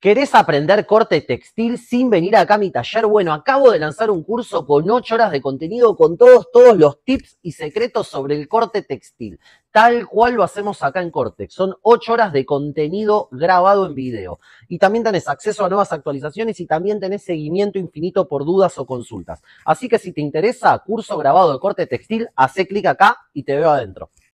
¿Querés aprender corte textil sin venir acá a mi taller? Bueno, acabo de lanzar un curso con 8 horas de contenido con todos, todos los tips y secretos sobre el corte textil, tal cual lo hacemos acá en Cortex. Son 8 horas de contenido grabado en video. Y también tenés acceso a nuevas actualizaciones y también tenés seguimiento infinito por dudas o consultas. Así que si te interesa curso grabado de corte textil, hace clic acá y te veo adentro.